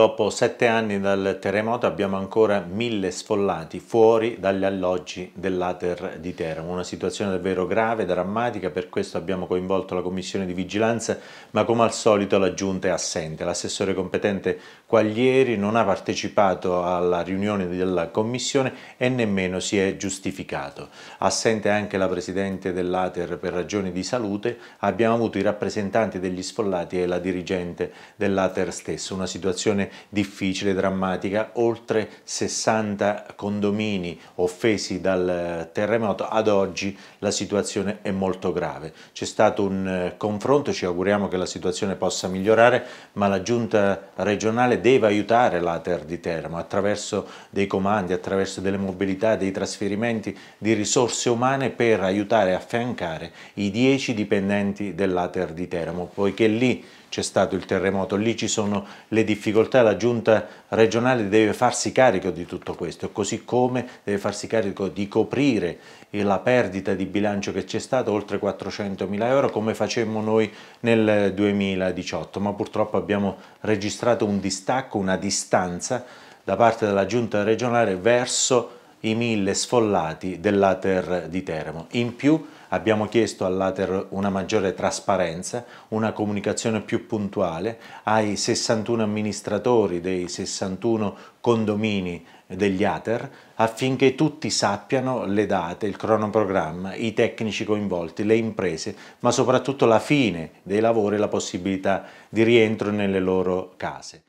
Dopo sette anni dal terremoto abbiamo ancora mille sfollati fuori dagli alloggi dell'Ater di Teramo, una situazione davvero grave, drammatica, per questo abbiamo coinvolto la Commissione di Vigilanza, ma come al solito la Giunta è assente. L'assessore competente Quaglieri non ha partecipato alla riunione della Commissione e nemmeno si è giustificato. Assente anche la Presidente dell'Ater per ragioni di salute, abbiamo avuto i rappresentanti degli sfollati e la dirigente dell'Ater stesso, una situazione difficile, drammatica, oltre 60 condomini offesi dal eh, terremoto, ad oggi la situazione è molto grave. C'è stato un eh, confronto, ci auguriamo che la situazione possa migliorare, ma la giunta regionale deve aiutare l'Ater di Teramo attraverso dei comandi, attraverso delle mobilità, dei trasferimenti di risorse umane per aiutare e affiancare i 10 dipendenti dell'Ater di Teramo, poiché lì c'è stato il terremoto, lì ci sono le difficoltà, la giunta regionale deve farsi carico di tutto questo, così come deve farsi carico di coprire la perdita di bilancio che c'è stata, oltre 400 mila euro, come facemmo noi nel 2018, ma purtroppo abbiamo registrato un distacco, una distanza da parte della giunta regionale verso il i mille sfollati dell'Ater di Teramo. In più abbiamo chiesto all'Ater una maggiore trasparenza, una comunicazione più puntuale ai 61 amministratori dei 61 condomini degli ATER affinché tutti sappiano le date, il cronoprogramma, i tecnici coinvolti, le imprese, ma soprattutto la fine dei lavori e la possibilità di rientro nelle loro case.